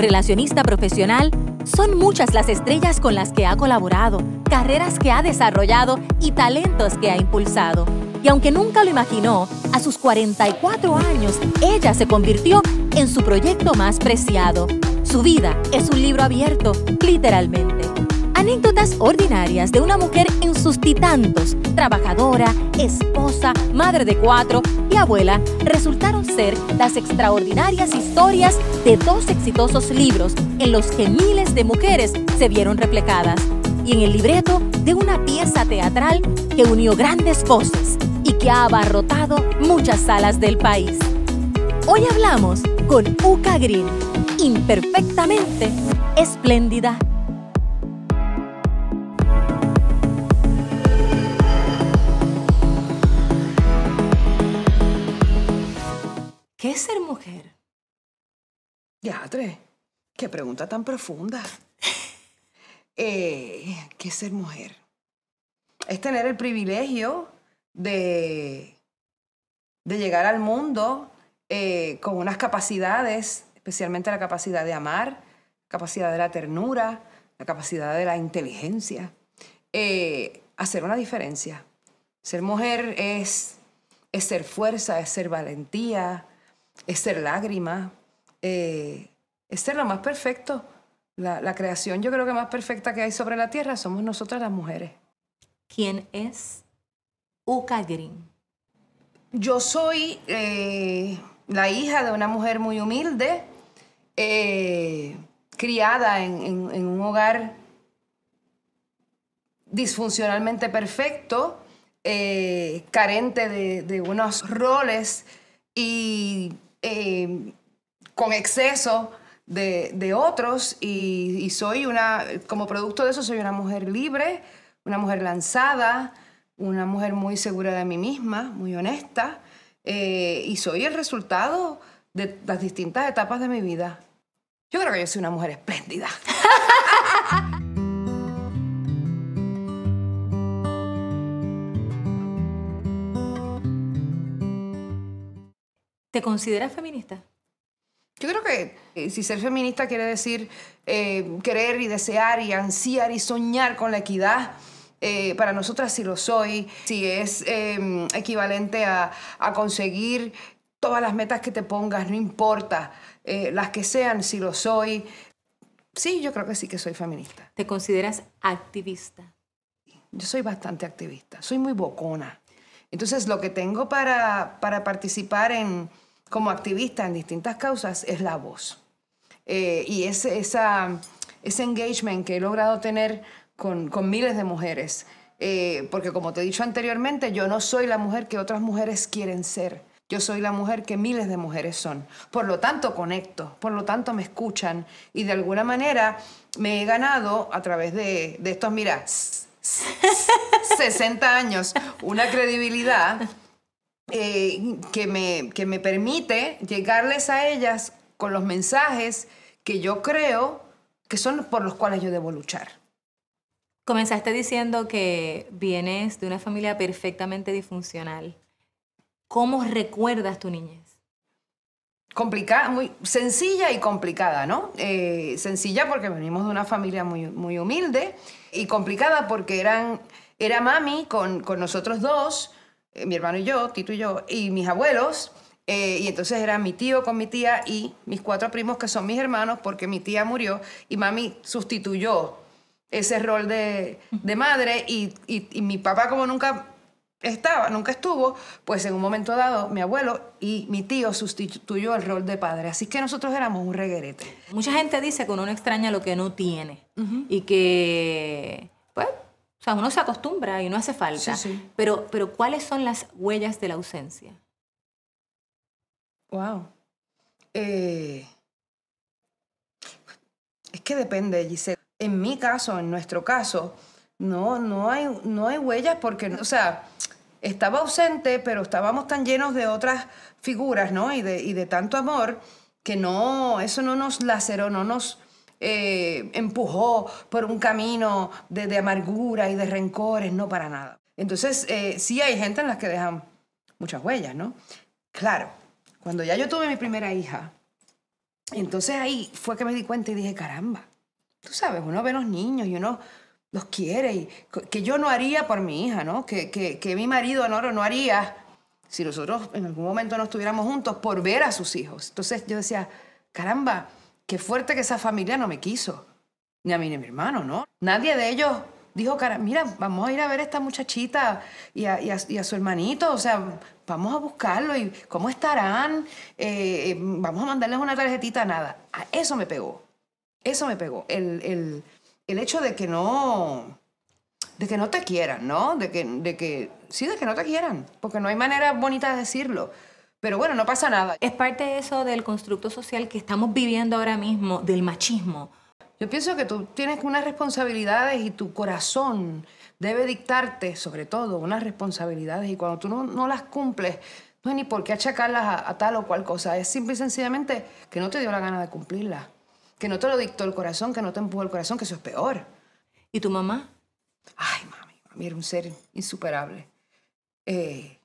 relacionista profesional, son muchas las estrellas con las que ha colaborado, carreras que ha desarrollado y talentos que ha impulsado. Y aunque nunca lo imaginó, a sus 44 años ella se convirtió en su proyecto más preciado. Su vida es un libro abierto, literalmente. Anécdotas ordinarias de una mujer en sus titantos, trabajadora, esposa, madre de cuatro y abuela, resultaron ser las extraordinarias historias de dos exitosos libros en los que miles de mujeres se vieron reflejadas y en el libreto de una pieza teatral que unió grandes voces y que ha abarrotado muchas salas del país. Hoy hablamos con Uka Green, imperfectamente espléndida. ser mujer? Yatre, qué pregunta tan profunda. Eh, ¿Qué es ser mujer? Es tener el privilegio de, de llegar al mundo eh, con unas capacidades, especialmente la capacidad de amar, capacidad de la ternura, la capacidad de la inteligencia, eh, hacer una diferencia. Ser mujer es ser fuerza, es ser valentía, es ser lágrima, eh, es ser lo más perfecto. La, creación yo creo que más perfecta que hay sobre la tierra somos nosotras las mujeres. ¿Quién es Uka Green? Yo soy eh, la hija de una mujer muy humilde, eh, criada en, un hogar disfuncionalmente perfecto, carente de, de, unos roles y Em, con exceso de, otros y, soy una, como producto de eso, soy una mujer libre, una mujer lanzada, una mujer muy segura de mí misma, muy honesta, eh, y soy el resultado de las distintas etapas de mi vida. Yo creo que yo soy una mujer espléndida. ¿Te consideras feminista? Yo creo que eh, si ser feminista quiere decir eh, querer y desear y ansiar y soñar con la equidad, eh, para nosotras sí lo soy, si es em, equivalente a, conseguir todas las metas que te pongas, no importa, las que sean, si lo soy, sí, yo creo que sí que soy feminista. ¿Te consideras activista? Yo soy bastante activista, soy muy bocona. Entonces lo que tengo para participar en como activista en distintas causas es la voz. Eh, y ese, esa, ese engagement que he logrado tener con, miles de mujeres, eh, porque como te he dicho anteriormente, yo no soy la mujer que otras mujeres quieren ser. Yo soy la mujer que miles de mujeres son. Por lo tanto, conecto, por lo tanto, me escuchan y de alguna manera me he ganado a través de, de estos, mira, 60 años, una credibilidad eh, que, me, permite llegarles a ellas con los mensajes que yo creo que son por los cuales yo debo luchar. Comenzaste diciendo que vienes de una familia perfectamente disfuncional. ¿Cómo recuerdas tu niñez? Complicada, muy sencilla y complicada, ¿no? Eh, sencilla porque venimos de una familia muy, muy humilde y complicada porque eran, era mami con nosotros dos, eh, mi hermano y yo, Tito y yo, y mis abuelos. Eh, y entonces era mi tío con mi tía y mis cuatro primos que son mis hermanos porque mi tía murió y mami sustituyó ese rol de, madre y, mi papá como nunca estaba, nunca estuvo, pues en un momento dado mi abuelo y mi tío sustituyó el rol de padre. Así que nosotros éramos un reguerete. Mucha gente dice que uno extraña lo que no tiene y que o sea, uno se acostumbra y no hace falta. Pero, pero ¿cuáles son las huellas de la ausencia? Wow. Eh, es que depende, Giselle. En mi caso, en nuestro caso, no, no hay, no hay huellas porque, o sea, estaba ausente, pero estábamos tan llenos de otras figuras, ¿no? Y de, y de tanto amor que no, eso no nos laceró, no nos eh, empujó por un camino de, amargura y de rencores, no para nada. Entonces, eh, sí hay gente en las que dejan muchas huellas, ¿no? Claro, cuando ya yo tuve mi primera hija, entonces ahí fue que me di cuenta y dije, caramba, tú sabes, uno ve los niños y uno los quiere, y, que yo no haría por mi hija, ¿no? Que, mi marido en oro no haría si nosotros en algún momento no estuviéramos juntos por ver a sus hijos. Entonces yo decía, caramba, Qué fuerte que esa familia no me quiso. Ni a mí ni a mi hermano, ¿no? Nadie de ellos dijo, cara, mira, vamos a ir a ver a esta muchachita y a, su hermanito, o sea, vamos a buscarlo y cómo estarán, eh, eh, vamos a mandarles una tarjetita, nada. eso me pegó, eso me pegó. El, hecho de que no, de que no te quieran, ¿no? De que, de que, sí, de que no te quieran, porque no hay manera bonita de decirlo. Pero bueno, no pasa nada. Es parte de eso del constructo social que estamos viviendo ahora mismo, del machismo. Yo pienso que tú tienes unas responsabilidades y tu corazón debe dictarte, sobre todo, unas responsabilidades y cuando tú no, no las cumples, no hay ni por qué achacarlas a, tal o cual cosa. Es simple y sencillamente que no te dio la gana de cumplirlas, que no te lo dictó el corazón, que no te empujó el corazón, que eso es peor. ¿Y tu mamá? Ay, mami, mami era un ser insuperable. Eh,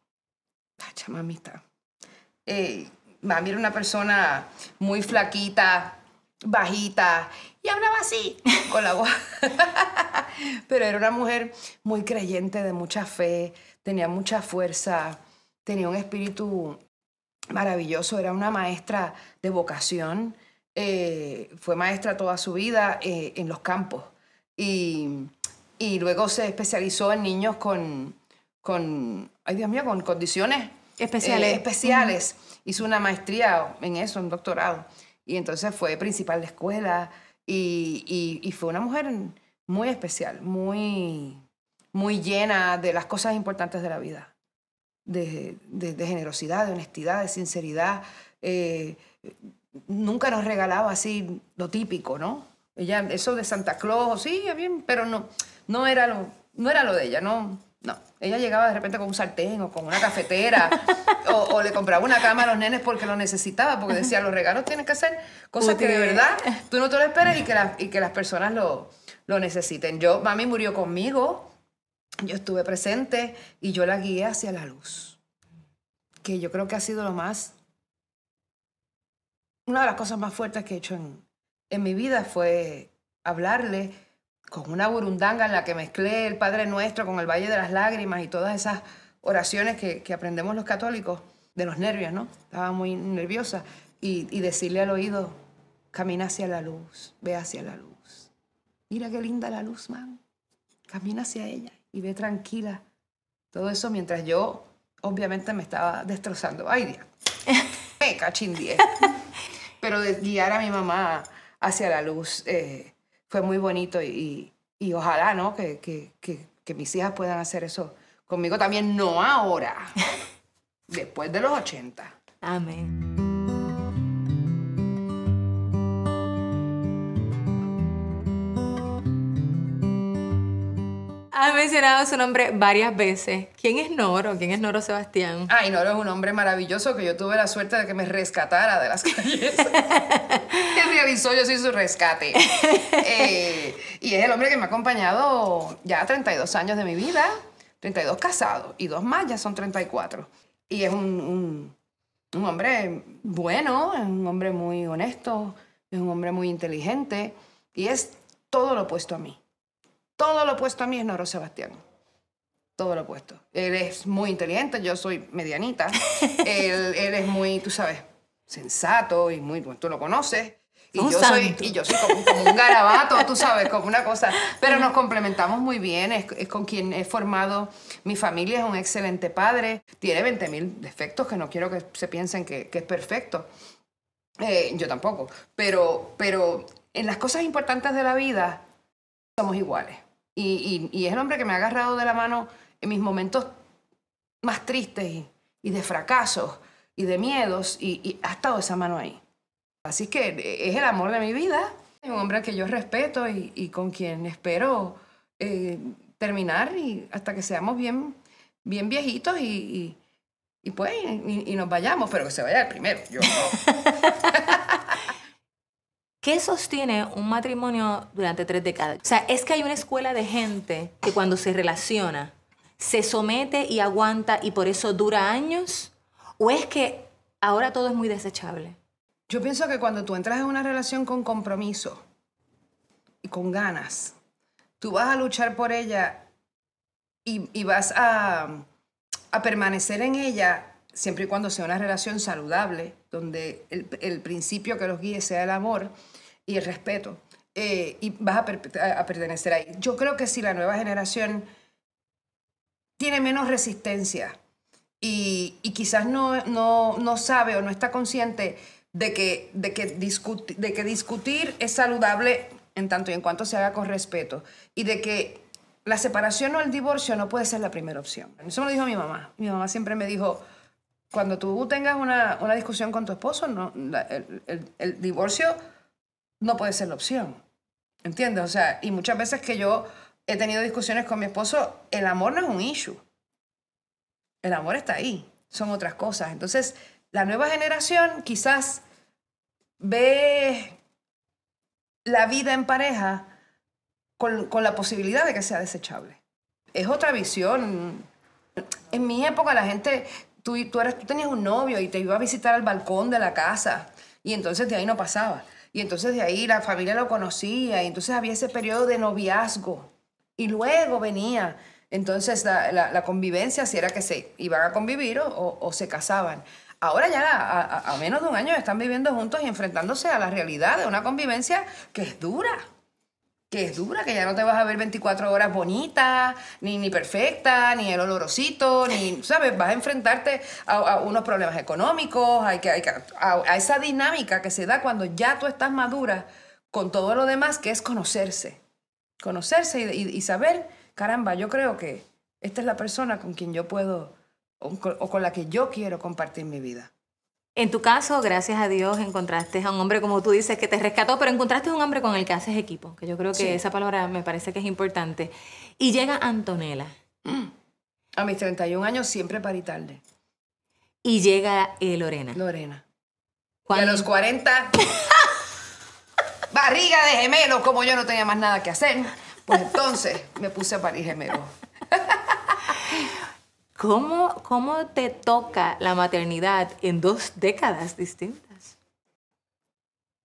eh, mami era una persona muy flaquita, bajita, y hablaba así, con la voz. Pero era una mujer muy creyente, de mucha fe, tenía mucha fuerza, tenía un espíritu maravilloso, era una maestra de vocación, eh, fue maestra toda su vida eh, en los campos. Y, y, luego se especializó en niños con, con, ay Dios mío, con condiciones especiales. Eh, especiales. Hizo una maestría en eso, un doctorado. Y entonces fue principal de escuela y, fue una mujer muy especial, muy, muy llena de las cosas importantes de la vida. De, generosidad, de honestidad, de sinceridad. Eh, nunca nos regalaba así lo típico, ¿no? Ella, eso de Santa Claus, sí, bien, pero no, no era lo, no era lo de ella, no, no, ella llegaba de repente con un sartén o con una cafetera o, le compraba una cama a los nenes porque lo necesitaba, porque decía, los regalos tienen que ser cosas que de verdad tú no te lo esperes y que, que las personas lo, necesiten. Yo, mami murió conmigo, yo estuve presente y yo la guié hacia la luz, que yo creo que ha sido lo más, una de las cosas más fuertes que he hecho en, en mi vida fue hablarle con una burundanga en la que mezclé el Padre Nuestro con el Valle de las Lágrimas y todas esas oraciones que, aprendemos los católicos de los nervios, ¿no? Estaba muy nerviosa y, decirle al oído, camina hacia la luz, ve hacia la luz. Mira qué linda la luz, man. Camina hacia ella y ve tranquila. Todo eso mientras yo, obviamente, me estaba destrozando. Ay, Dios. Me cachindié. Pero de guiar a mi mamá hacia la luz. Eh, es muy bonito y, ojalá, ¿no? Que, que, que, que, mis hijas puedan hacer eso conmigo también, no ahora, después de los 80. Amén. Ha mencionado su nombre varias veces. ¿Quién es Noro? ¿Quién es Noro Sebastián? Ay, Noro es un hombre maravilloso que yo tuve la suerte de que me rescatara de las calles. que realizó yo soy su rescate. Eh, y es el hombre que me ha acompañado ya 32 años de mi vida, 32 casados y dos más, ya son 34. Y es un, un, un hombre bueno, es un hombre muy honesto, es un hombre muy inteligente y es todo lo opuesto a mí. Todo lo opuesto a mí es Noro Sebastián. Todo lo opuesto. Él es muy inteligente, yo soy medianita. él, es muy, tú sabes, sensato y muy, tú lo conoces. Y yo, soy, y yo soy como, un garabato, tú sabes, como una cosa. Pero nos complementamos muy bien, es, con quien he formado mi familia, es un excelente padre, tiene 20.000 defectos que no quiero que se piensen que, es perfecto. Eh, yo tampoco, pero, pero en las cosas importantes de la vida somos iguales. Y, es el hombre que me ha agarrado de la mano en mis momentos más tristes y, de fracasos y de miedos y, ha estado esa mano ahí. Así que eh, es el amor de mi vida. Es un hombre que yo respeto y, con quien espero eh, terminar y hasta que seamos bien, bien viejitos y, pues, y, nos vayamos, pero que se vaya el primero, yo ¿Qué sostiene un matrimonio durante tres décadas? O sea, es que hay una escuela de gente que cuando se relaciona se somete y aguanta y por eso dura años? ¿O es que ahora todo es muy desechable? Yo pienso que cuando tú entras en una relación con compromiso y con ganas, tú vas a luchar por ella y, vas a, permanecer en ella siempre y cuando sea una relación saludable, donde el, el principio que los guíe sea el amor y el respeto. Eh, y vas a, pertenecer ahí. Yo creo que si la nueva generación tiene menos resistencia y, quizás no, no, sabe o no está consciente de que, de, que de que discutir es saludable en tanto y en cuanto se haga con respeto y de que la separación o el divorcio no puede ser la primera opción. Eso me lo dijo mi mamá. Mi mamá siempre me dijo, cuando tú tengas una, discusión con tu esposo, no, el, el divorcio no puede ser la opción. ¿Entiendes? O sea, y muchas veces que yo he tenido discusiones con mi esposo, el amor no es un issue. El amor está ahí, son otras cosas. Entonces, la nueva generación quizás ve la vida en pareja con, la posibilidad de que sea desechable. Es otra visión. En mi época la gente, tú, tú, eras, tú tenías un novio y te iba a visitar al balcón de la casa y entonces de ahí no pasaba. Y entonces de ahí la familia lo conocía y entonces había ese periodo de noviazgo. Y luego venía entonces la, convivencia, si era que se iban a convivir o, se casaban. Ahora ya a menos de un año están viviendo juntos y enfrentándose a la realidad de una convivencia que es dura es dura, que ya no te vas a ver 24 horas bonita, ni, perfecta, ni el olorosito, ni, ¿sabes? Vas a enfrentarte a, unos problemas económicos, hay que, a, esa dinámica que se da cuando ya tú estás madura con todo lo demás, que es conocerse. Conocerse y, saber, caramba, yo creo que esta es la persona con quien yo puedo o con la que yo quiero compartir mi vida. En tu caso, gracias a Dios, encontraste a un hombre, como tú dices, que te rescató, pero encontraste a un hombre con el que haces equipo, que yo creo que esa palabra me parece que es importante. Y llega Antonella. Mm. A mis 31 años siempre parí tarde. Y llega eh, Lorena. Lorena. Y a los 40, barriga de gemelo. como yo no tenía más nada que hacer, pues entonces me puse a parir gemelo. ¿Cómo, ¿Cómo te toca la maternidad en dos décadas distintas?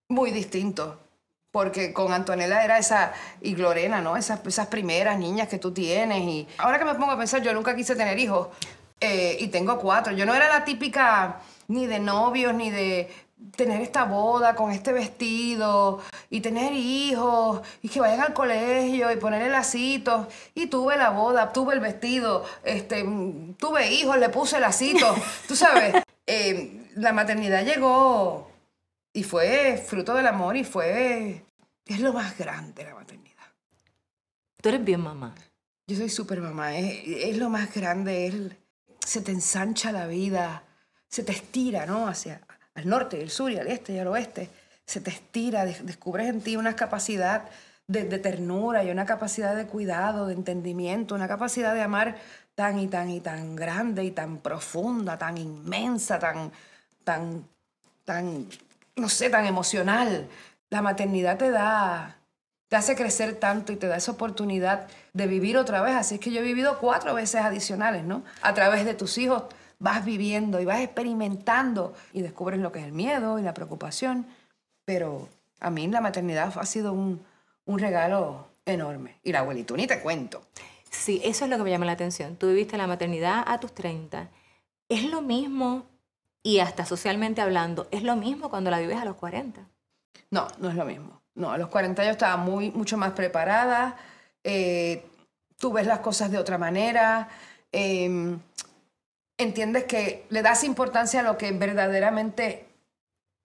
Muy distinto, porque con Antonella era esa, y Glorena, ¿no? Esas, esas primeras niñas que tú tienes. Y ahora que me pongo a pensar, yo nunca quise tener hijos eh, y tengo cuatro. Yo no era la típica ni de novios, ni de tener esta boda con este vestido y tener hijos y que vayan al colegio y poner el lacitos y tuve la boda, tuve el vestido, este, mm, tuve hijos, le puse el lacitos, tú sabes, eh, la maternidad llegó y fue fruto del amor y fue, es lo más grande la maternidad. Tú eres bien mamá. Yo soy súper mamá, es, es, lo más grande, se te ensancha la vida, se te estira, ¿no? Hacia, al norte, al sur y al este y al oeste, se te estira, descubres en ti una capacidad de, ternura y una capacidad de cuidado, de entendimiento, una capacidad de amar tan y tan y tan grande y tan profunda, tan inmensa, tan, tan, tan, no sé, tan emocional. La maternidad te da, te hace crecer tanto y te da esa oportunidad de vivir otra vez. Así es que yo he vivido cuatro veces adicionales, ¿no? A través de tus hijos vas viviendo y vas experimentando y descubres lo que es el miedo y la preocupación. Pero a mí la maternidad ha sido un, regalo enorme. Y la abuelita, ni te cuento. Sí, eso es lo que me llama la atención. Tú viviste la maternidad a tus 30. Es lo mismo, y hasta socialmente hablando, es lo mismo cuando la vives a los 40. No, no es lo mismo. No, a los 40 yo estaba muy, mucho más preparada. Eh, tú ves las cosas de otra manera. Em, entiendes que le das importancia a lo que verdaderamente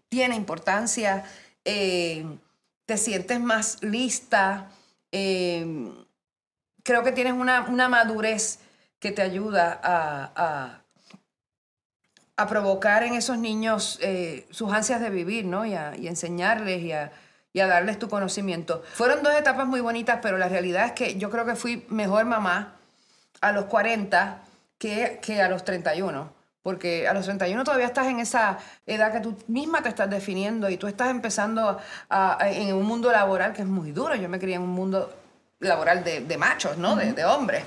tiene importancia, eh, te sientes más lista, eh, creo que tienes una, madurez que te ayuda a, a, provocar en esos niños eh, sus ansias de vivir, ¿no? Y enseñarles y y a darles tu conocimiento. Fueron dos etapas muy bonitas, pero la realidad es que yo creo que fui mejor mamá a los 40 que, a los 31. Porque a los 31 todavía estás en esa edad que tú misma te estás definiendo y tú estás empezando en un mundo laboral que es muy duro. Yo me crié en un mundo laboral de, machos, ¿no? de, hombres.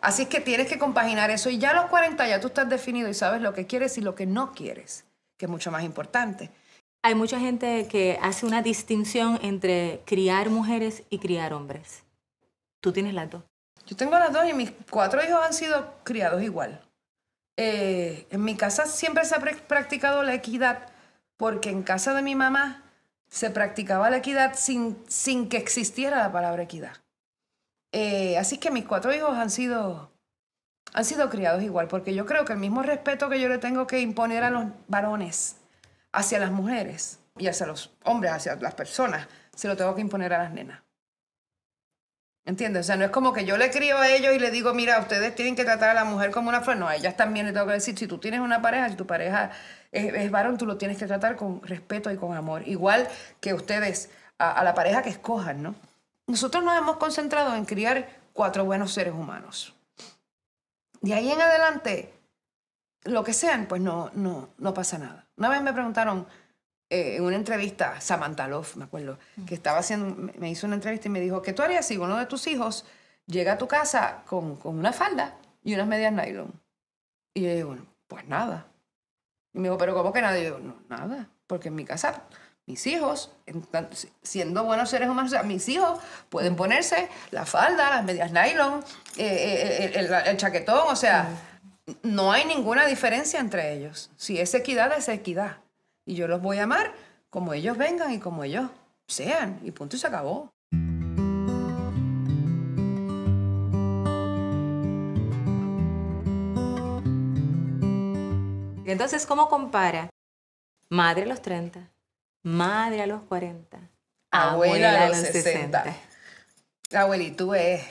Así es que tienes que compaginar eso. Y ya a los 40 ya tú estás definido y sabes lo que quieres y lo que no quieres, que es mucho más importante. Hay mucha gente que hace una distinción entre criar mujeres y criar hombres. Tú tienes las dos. Yo tengo las dos y mis cuatro hijos han sido criados igual. Eh, en mi casa siempre se ha practicado la equidad, porque en casa de mi mamá se practicaba la equidad sin, sin que existiera la palabra equidad. Eh, así que mis cuatro hijos han sido, han sido criados igual, porque yo creo que el mismo respeto que yo le tengo que imponer a los varones hacia las mujeres y hacia los hombres, hacia las personas, se lo tengo que imponer a las nenas. ¿Entiendes? O sea, no es como que yo le crío a ellos y le digo, mira, ustedes tienen que tratar a la mujer como una flor. No, a ellas también le tengo que decir, si tú tienes una pareja, si tu pareja es, varón, tú lo tienes que tratar con respeto y con amor. Igual que ustedes a, la pareja que escojan, ¿no? Nosotros nos hemos concentrado en criar cuatro buenos seres humanos. De ahí en adelante, lo que sean, pues no, no, no pasa nada. Una vez me preguntaron, eh, en una entrevista, Samantha Love, me acuerdo, mm. que estaba haciendo, me hizo una entrevista y me dijo, ¿qué tú harías si uno de tus hijos llega a tu casa con, con una falda y unas medias nylon? Y yo digo, bueno, pues nada. Y me dijo, ¿pero cómo que nada? Y yo digo, no, nada, porque en mi casa mis hijos, siendo buenos seres humanos, mis hijos pueden ponerse la falda, las medias nylon, eh, eh, el, chaquetón, o sea, mm. no hay ninguna diferencia entre ellos. Si es equidad, es equidad y yo los voy a amar como ellos vengan y como ellos sean. Y punto y se acabó. Entonces, ¿cómo compara? Madre a los 30, madre a los 40, abuela, a los 60. La abuelitud es,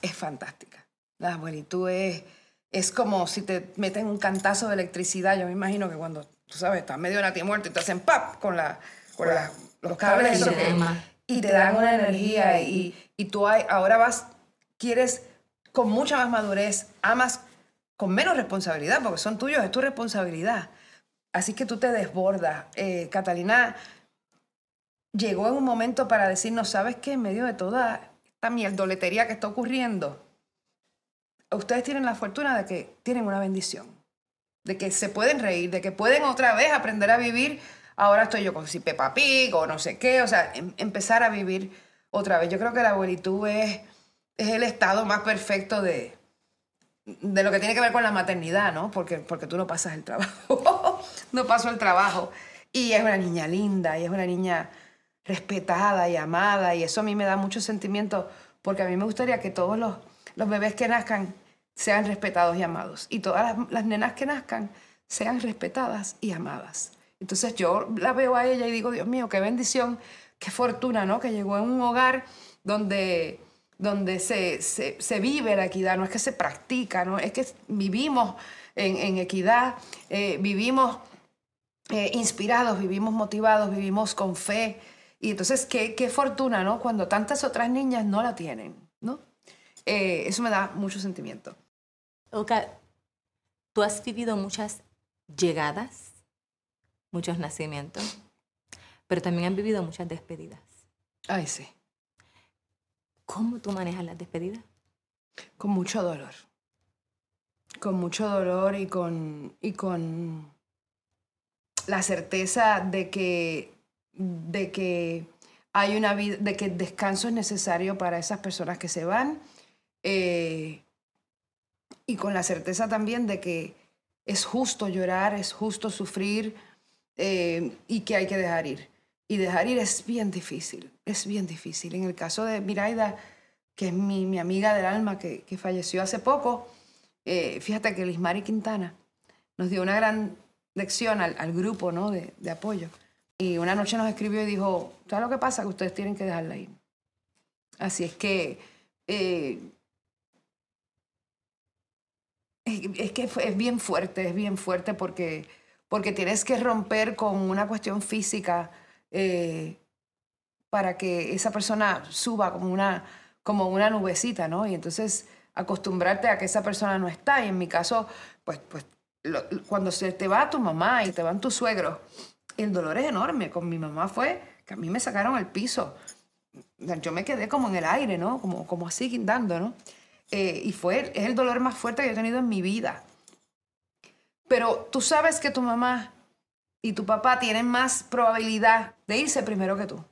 es fantástica. La abuelitud es, es como si te meten un cantazo de electricidad. Yo me imagino que cuando tú sabes, estás medio nati muerto y te hacen pap con, la, con los cables. Y, te dan una energía y, tú ahora vas, quieres con mucha más madurez, amas con menos responsabilidad, porque son tuyos, es tu responsabilidad. Así que tú te desbordas. Eh, Catalina llegó en un momento para decirnos, ¿sabes qué? En medio de toda esta mierdoletería que está ocurriendo, ustedes tienen la fortuna de que tienen una bendición de que se pueden reír, de que pueden otra vez aprender a vivir. Ahora estoy yo con si Peppa Pig o no sé qué, o sea, em, empezar a vivir otra vez. Yo creo que la abuelitud es, es el estado más perfecto de, de lo que tiene que ver con la maternidad, ¿no? Porque, porque tú no pasas el trabajo. no paso el trabajo. Y es una niña linda, y es una niña respetada y amada, y eso a mí me da mucho sentimiento, porque a mí me gustaría que todos los, los bebés que nazcan sean respetados y amados. Y todas las, nenas que nazcan sean respetadas y amadas. Entonces yo la veo a ella y digo, Dios mío, qué bendición, qué fortuna, ¿no? Que llegó en un hogar donde, donde se, se, vive la equidad, no es que se practica, ¿no? Es que vivimos en, equidad, eh, vivimos eh, inspirados, vivimos motivados, vivimos con fe. Y entonces, qué, qué fortuna, ¿no? Cuando tantas otras niñas no la tienen, ¿no? Eh, eso me da mucho sentimiento. Oka, tú has vivido muchas llegadas, muchos nacimientos, pero también han vivido muchas despedidas. Ay, sí. ¿Cómo tú manejas las despedidas? Con mucho dolor. Con mucho dolor y con, y con la certeza de que, de que hay una vida, de que descanso es necesario para esas personas que se van. Eh, y con la certeza también de que es justo llorar, es justo sufrir eh, y que hay que dejar ir. Y dejar ir es bien difícil, es bien difícil. En el caso de Miraida, que es mi, mi amiga del alma que, que falleció hace poco, eh, fíjate que Lismari Quintana nos dio una gran lección al, al grupo ¿no? de, de, apoyo. Y una noche nos escribió y dijo, ¿sabes lo que pasa? Que ustedes tienen que dejarla ir. Así es que eh, es, que es bien fuerte, es bien fuerte porque, porque tienes que romper con una cuestión física eh, para que esa persona suba como una, como una nubecita, ¿no? Y entonces acostumbrarte a que esa persona no está. Y en mi caso, pues, pues cuando se te va tu mamá y te van tus suegros, el dolor es enorme. Con mi mamá fue que a mí me sacaron al piso. Yo me quedé como en el aire, ¿no? Como, como así guindando, ¿no? Eh, y fue, es el dolor más fuerte que he tenido en mi vida. Pero tú sabes que tu mamá y tu papá tienen más probabilidad de irse primero que tú.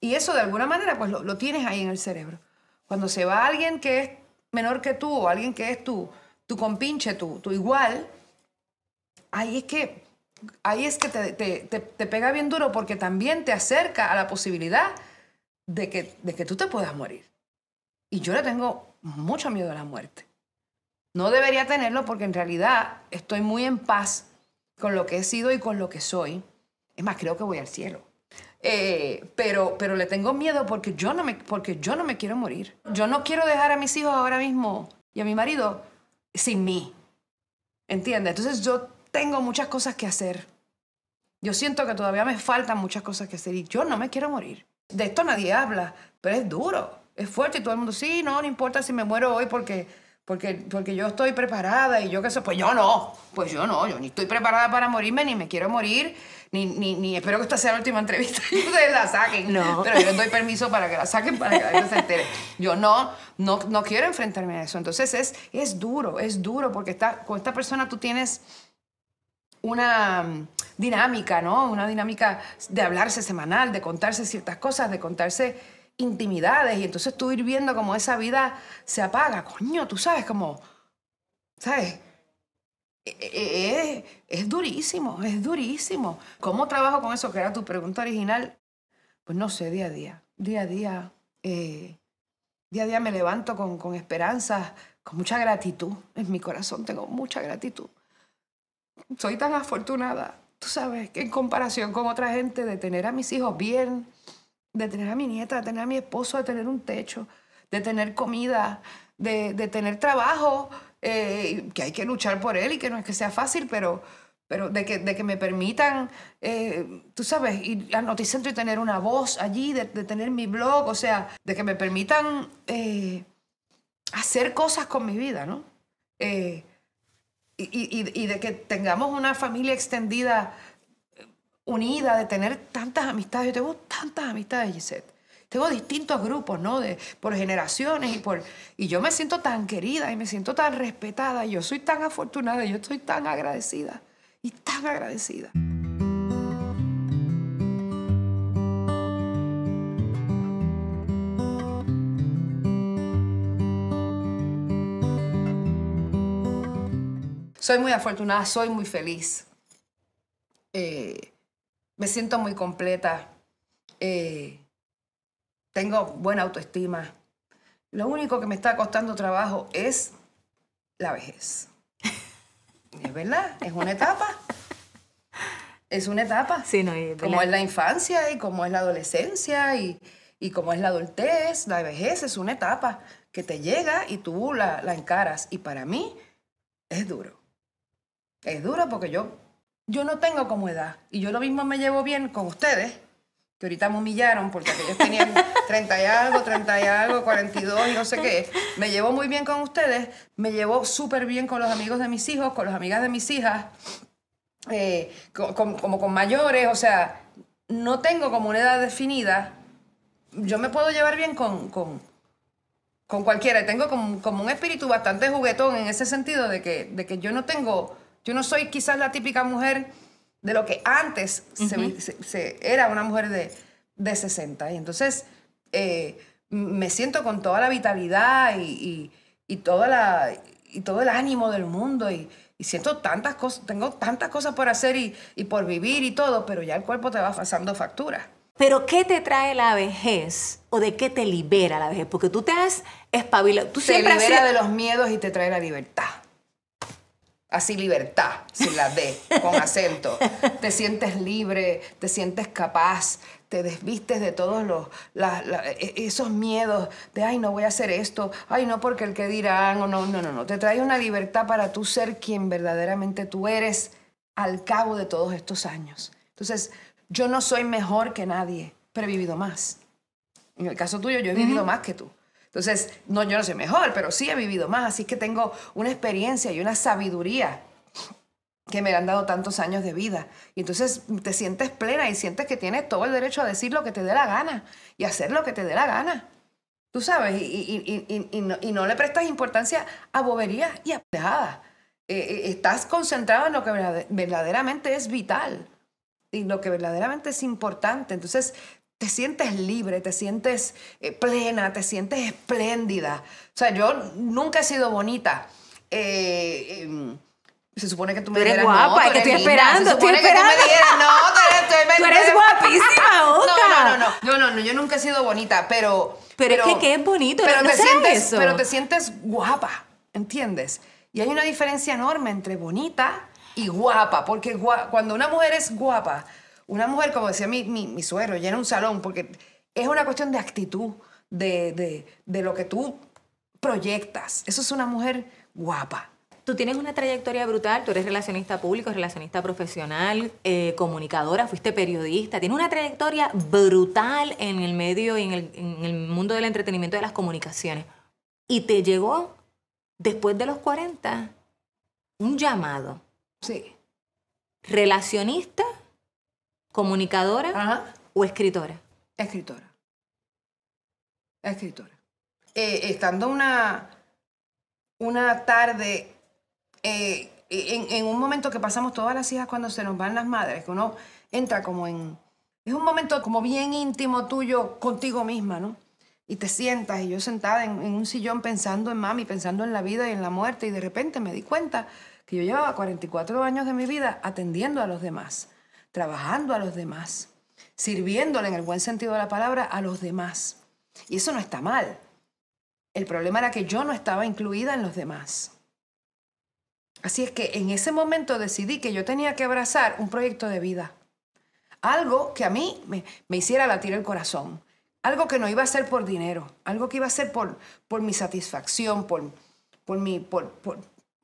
Y eso de alguna manera pues lo, lo tienes ahí en el cerebro. Cuando se va alguien que es menor que tú o alguien que es tu, tu compinche, tu, igual, ahí es que, ahí es que te, pega bien duro porque también te acerca a la posibilidad de que, de que tú te puedas morir. Y yo le tengo mucho miedo a la muerte. No debería tenerlo porque en realidad estoy muy en paz con lo que he sido y con lo que soy. Es más, creo que voy al cielo. Eh, pero, pero le tengo miedo porque yo, no me, porque yo no me quiero morir. Yo no quiero dejar a mis hijos ahora mismo y a mi marido sin mí. ¿Entiendes? Entonces yo tengo muchas cosas que hacer. Yo siento que todavía me faltan muchas cosas que hacer y yo no me quiero morir. De esto nadie habla, pero es duro es fuerte y todo el mundo, sí, no, no importa si me muero hoy porque, porque, porque yo estoy preparada y yo qué sé, pues yo no, pues yo no, yo ni estoy preparada para morirme, ni me quiero morir, ni, ni, ni espero que esta sea la última entrevista y ustedes la saquen. No. Pero yo les doy permiso para que la saquen, para que la se entere. Yo no, no, no quiero enfrentarme a eso. Entonces es, es duro, es duro, porque está, con esta persona tú tienes una mm, dinámica, ¿no? Una dinámica de hablarse semanal, de contarse ciertas cosas, de contarse intimidades y entonces tú ir viendo como esa vida se apaga, coño, tú sabes, como, ¿sabes? E, e, e, es, durísimo, es durísimo. ¿Cómo trabajo con eso? Que era tu pregunta original. Pues no sé, día a día, día a día, eh, día a día me levanto con, con esperanzas, con mucha gratitud. En mi corazón tengo mucha gratitud. Soy tan afortunada, tú sabes, que en comparación con otra gente de tener a mis hijos bien, de tener a mi nieta, de tener a mi esposo, de tener un techo, de tener comida, de, tener trabajo, eh, que hay que luchar por él y que no es que sea fácil, pero, pero de, que, de que me permitan, eh, tú sabes, ir al noticentro y tener una voz allí, de, tener mi blog, o sea, de que me permitan eh, hacer cosas con mi vida, ¿no? Y, y de que tengamos una familia extendida unida, de tener tantas amistades. Yo tengo tantas amistades, Gisette. Tengo distintos grupos, ¿no? De, por generaciones y por... Y yo me siento tan querida y me siento tan respetada. yo soy tan afortunada, y yo estoy tan agradecida. Y tan agradecida. Soy muy afortunada, soy muy feliz. Eh, me siento muy completa. Eh, tengo buena autoestima. Lo único que me está costando trabajo es la vejez. es verdad, es una etapa. Es una etapa. Sí, no, como es la infancia y como es la adolescencia y, y como es la adultez, la vejez es una etapa que te llega y tú la, la encaras. Y para mí es duro. Es duro porque yo yo no tengo como edad. y yo lo mismo me llevo bien con ustedes, que ahorita me humillaron porque ellos tenían 30 y algo, 30 y algo, 42 y no sé qué. Me llevo muy bien con ustedes, me llevo súper bien con los amigos de mis hijos, con las amigas de mis hijas, eh, como con mayores, o sea, no tengo como una edad definida. Yo me puedo llevar bien con, con, con cualquiera. Tengo como, un espíritu bastante juguetón en ese sentido de que, de que yo no tengo yo no soy quizás la típica mujer de lo que antes se, era una mujer de, 60. Y entonces eh, me siento con toda la vitalidad y, toda la, y todo el ánimo del mundo y, siento tantas cosas, tengo tantas cosas por hacer y, por vivir y todo, pero ya el cuerpo te va pasando factura. Pero ¿qué te trae la vejez o de qué te libera la vejez? Porque tú te has espabilado. Tú te libera de los miedos y te trae la libertad así libertad, sin la D, con acento. Te sientes libre, te sientes capaz, te desvistes de todos los, e, esos miedos de, ay, no voy a hacer esto, ay, no porque el que dirán, o no, no, no, no. Te trae una libertad para tú ser quien verdaderamente tú eres al cabo de todos estos años. Entonces, yo no soy mejor que nadie, pero he vivido más. En el caso tuyo, yo he vivido más que tú. Entonces, no, yo no sé mejor, pero sí he vivido más, así que tengo una experiencia y una sabiduría que me han dado tantos años de vida. Y entonces te sientes plena y sientes que tienes todo el derecho a decir lo que te dé la gana y hacer lo que te dé la gana. Tú sabes, y, no, le prestas importancia a boberías y a pendejadas. Eh, eh, estás concentrado en lo que verdaderamente es vital y lo que verdaderamente es importante. Entonces, te sientes libre, te sientes eh, plena, te sientes espléndida. O sea, yo nunca he sido bonita. Eh, em, se supone que tú me eres guapa, no, que estoy linda. esperando, se supone estoy que esperando. tú me dieras no, tú eres, tú eres guapísima, Oca. No, no, no, no, no, no, yo nunca he sido bonita, pero pero, es que qué es bonito, pero no te sientes, eso. pero te sientes guapa, ¿entiendes? Y hay una diferencia enorme entre bonita y guapa, porque cuando una mujer es guapa, una mujer, como decía mi, mi, mi suero, llena un salón, porque es una cuestión de actitud, de, de, de lo que tú proyectas. Eso es una mujer guapa. Tú tienes una trayectoria brutal, tú eres relacionista público, relacionista profesional, eh, comunicadora, fuiste periodista, tienes una trayectoria brutal en el medio y en el, en el mundo del entretenimiento de las comunicaciones. Y te llegó, después de los 40, un llamado. Sí. Relacionista ¿Comunicadora o escritora? Escritora. Escritora. Eh, estando una, una tarde, eh, en, un momento que pasamos todas las hijas cuando se nos van las madres, que uno entra como en... Es un momento como bien íntimo tuyo contigo misma, ¿no? Y te sientas, y yo sentada en, en un sillón pensando en mami, pensando en la vida y en la muerte, y de repente me di cuenta que yo llevaba 44 años de mi vida atendiendo a los demás trabajando a los demás, sirviéndole en el buen sentido de la palabra a los demás. Y eso no está mal. El problema era que yo no estaba incluida en los demás. Así es que en ese momento decidí que yo tenía que abrazar un proyecto de vida. Algo que a mí me, hiciera latir el corazón. Algo que no iba a ser por dinero. Algo que iba a ser por, por mi satisfacción, por, por, mi, por,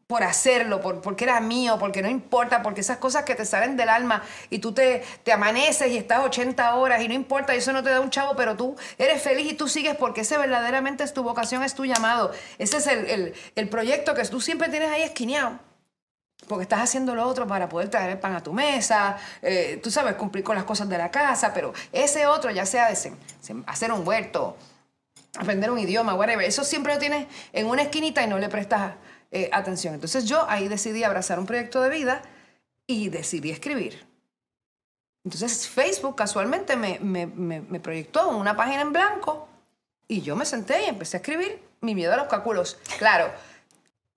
por hacerlo, porque era mío, porque no importa, porque esas cosas que te salen del alma y tú te, amaneces y estás 80 horas y no importa, y eso no te da un chavo, pero tú eres feliz y tú sigues porque ese verdaderamente es tu vocación, es tu llamado. Ese es el, proyecto que tú siempre tienes ahí esquineado. Porque estás haciendo lo otro para poder traer el pan a tu mesa, eh, tú sabes, cumplir con las cosas de la casa, pero ese otro, ya sea de hacer un huerto, aprender un idioma, whatever, eso siempre lo tienes en una esquinita y no le prestas eh, atención. Entonces yo ahí decidí abrazar un proyecto de vida y decidí escribir. Entonces Facebook casualmente me, me, me, me proyectó una página en blanco y yo me senté y empecé a escribir mi miedo a los cálculos. Claro.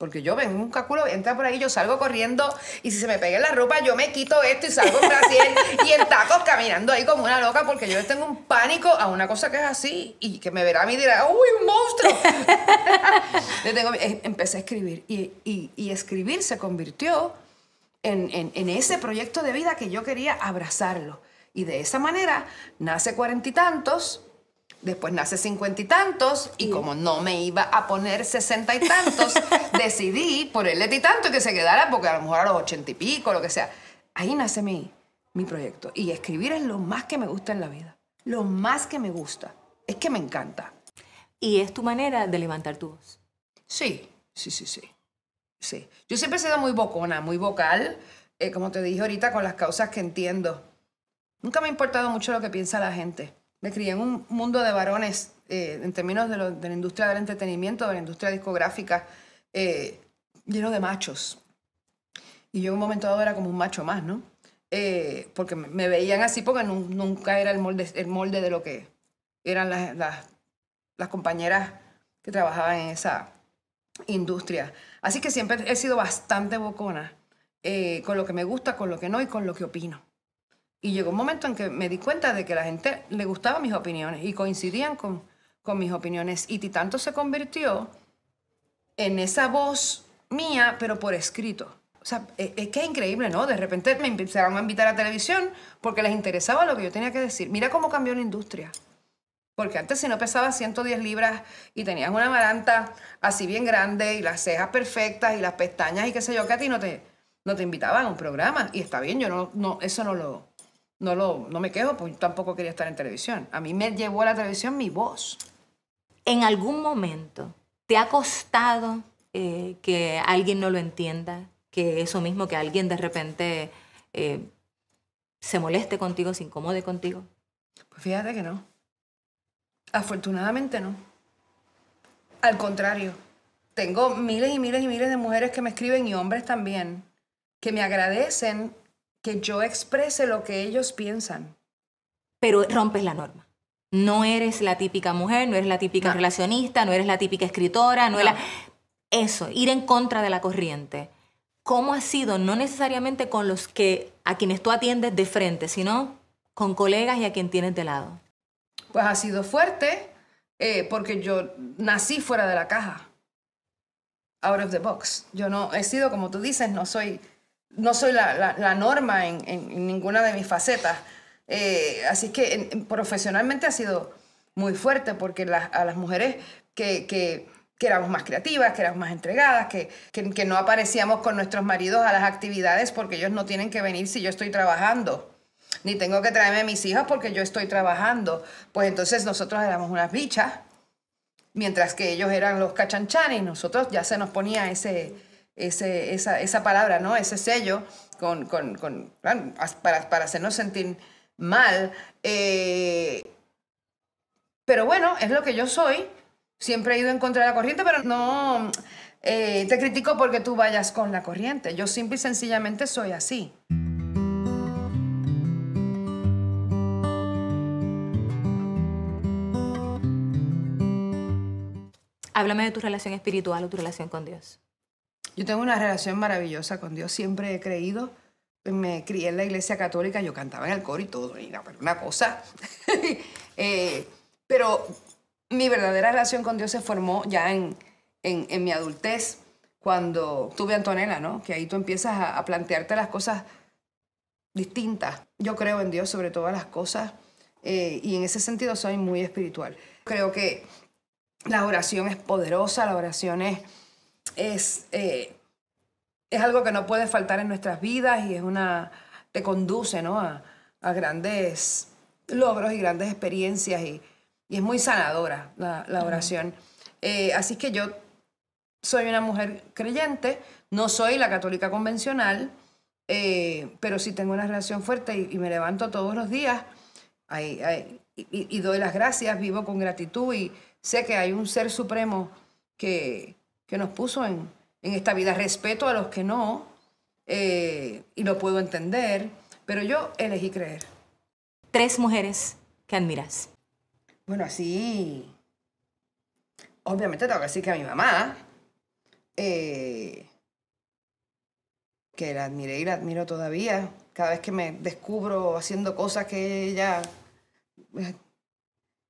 Porque yo vengo un caculo, entra por ahí, yo salgo corriendo y si se me pega en la ropa, yo me quito esto y salgo en y en tacos caminando ahí como una loca porque yo tengo un pánico a una cosa que es así y que me verá a mí y dirá, ¡Uy, un monstruo! Eh, empecé a escribir y, escribir se convirtió en, ese proyecto de vida que yo quería abrazarlo. Y de esa manera nace cuarenta y tantos, Después nace cincuenta y tantos y como no me iba a poner sesenta y tantos, decidí ponerle y tanto que se quedara porque a lo mejor a los ochenta y pico, lo que sea. Ahí nace mi, mi proyecto. Y escribir es lo más que me gusta en la vida. Lo más que me gusta. Es que me encanta. ¿Y es tu manera de levantar tu voz? Sí, sí, sí, sí. sí. Yo siempre he sido muy bocona, muy vocal, eh, como te dije ahorita, con las causas que entiendo. Nunca me ha importado mucho lo que piensa la gente me crié en un mundo de varones eh, en términos de, la industria del entretenimiento, de la industria discográfica, eh, lleno de machos. Y yo en un momento dado era como un macho más, ¿no? Eh, porque me veían así porque nunca era el molde, el molde de lo que eran las, las, compañeras que trabajaban en esa industria. Así que siempre he sido bastante bocona con lo que me gusta, con lo que no y con lo que opino. Y llegó un momento en que me di cuenta de que la gente le gustaban mis opiniones y coincidían con, mis opiniones. Y tanto se convirtió en esa voz mía, pero por escrito. O sea, e, es, que es increíble, ¿no? De repente me empezaron a invitar a televisión porque les interesaba lo que yo tenía que decir. Mira cómo cambió la industria. Porque antes si no pesaba 110 libras y tenías una maranta así bien grande y las cejas perfectas y las pestañas y qué sé yo, que a ti no te, no te invitaban a un programa. Y está bien, yo no, no eso no lo, no, lo, no me quejo, pues tampoco quería estar en televisión. A mí me llevó a la televisión mi voz. ¿En algún momento te ha costado eh, que alguien no lo entienda? Que eso mismo, que alguien de repente eh, se moleste contigo, se incomode contigo? Pues fíjate que no. Afortunadamente no. Al contrario, tengo miles y miles y miles de mujeres que me escriben y hombres también, que me agradecen que yo exprese lo que ellos piensan. Pero rompes la norma. No eres la típica mujer, no eres la típica relacionista, no eres la típica escritora, no, Eres Eso, ir en contra de la corriente. ¿Cómo ha sido, no necesariamente con los que a quienes tú atiendes de frente, sino con colegas y a quien tienes de lado? Pues ha sido fuerte eh, porque yo nací fuera de la caja, out of the box. Yo no he sido, como tú dices, no soy no soy la, norma en, ninguna de mis facetas. Eh, así que profesionalmente ha sido muy fuerte porque a las mujeres que, que, éramos más creativas, que éramos más entregadas, que, que, no aparecíamos con nuestros maridos a las actividades porque ellos no tienen que venir si yo estoy trabajando. Ni tengo que traerme a mis hijas porque yo estoy trabajando. Pues entonces nosotros éramos unas bichas, mientras que ellos eran los cachanchanes. y Nosotros ya se nos ponía ese, esa, palabra, ¿no? Ese sello con, ah, para, para, hacernos sentir mal. Eh, pero bueno, es lo que yo soy. Siempre he ido en contra de la corriente, pero no eh, te critico porque tú vayas con la corriente. Yo simple y sencillamente soy así. Háblame de tu relación espiritual o tu relación con Dios. Yo tengo una relación maravillosa con Dios, siempre he creído. Me crié en la iglesia católica, yo cantaba en el coro y todo, y una cosa. Eh, pero mi verdadera relación con Dios se formó ya en, en, mi adultez, cuando tuve a Antonella, ¿no? Que ahí tú empiezas a, plantearte las cosas distintas. Yo creo en Dios sobre todas las cosas. Eh, y en ese sentido soy muy espiritual. Creo que la oración es poderosa, la oración es es, eh, es algo que no puede faltar en nuestras vidas y es una, te conduce a, grandes logros y grandes experiencias y, es muy sanadora la, oración. Eh, así que yo soy una mujer creyente, no soy la católica convencional, eh, pero sí tengo una relación fuerte y, me levanto todos los días y, doy las gracias, vivo con gratitud y sé que hay un ser supremo que, que nos puso en, esta vida. Respeto a los que no, eh, y lo puedo entender, pero yo elegí creer. Tres mujeres que admiras. Bueno, así. Obviamente tengo que decir que a mi mamá, eh, que la admiré y la admiro todavía. Cada vez que me descubro haciendo cosas que ella.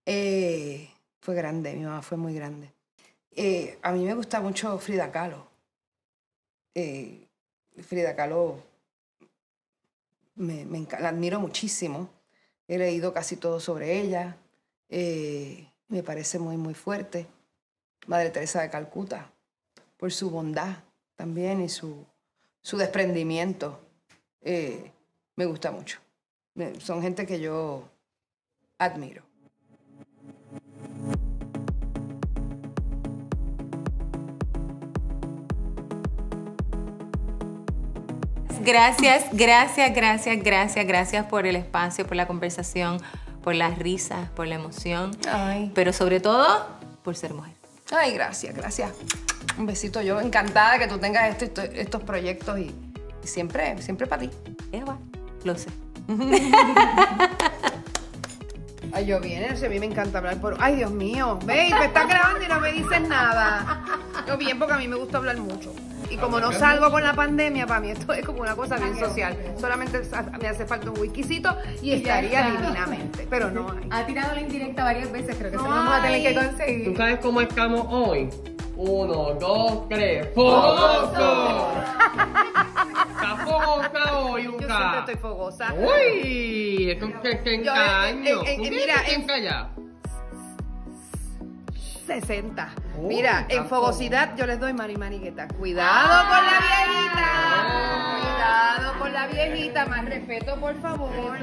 Eh, fue grande, mi mamá fue muy grande. Eh, a mí me gusta mucho Frida Kahlo. Eh, Frida Kahlo me, la admiro muchísimo. He leído casi todo sobre ella. Eh, me parece muy, muy fuerte. Madre Teresa de Calcuta, por su bondad también y su, su desprendimiento, me gusta mucho. son gente que yo admiro. gracias, gracias, gracias, gracias, gracias por el espacio, por la conversación, por las risas, por la emoción. Ay. Pero sobre todo, por ser mujer. Ay, gracias, gracias. Un besito yo, encantada que tú tengas estos proyectos y, siempre, siempre para ti. Eva, lo sé. Ay, yo bien, a mí me encanta hablar por... Ay, Dios mío, ve, me estás grabando y no me dices nada. Yo bien, porque a mí me gusta hablar mucho. Y como no salgo con la pandemia, para mí esto es como una cosa bien social. Solamente me hace falta un whiskycito y estaría divinamente. Pero no hay. Ha tirado la indirecta varias veces, creo que se lo vamos a tener que conseguir. ¿Tú sabes cómo estamos hoy? Uno, dos, tres. ¡Fogoso! Está fogosa hoy, Yo siempre estoy fogosa. Uy, es un engaño. Eh, eh, eh, mira, en, 60. Oh, Mira, en fogosidad yo les doy Mari Marigueta. Cuidado con la viejita. Cuidado con la viejita. Más respeto, por favor.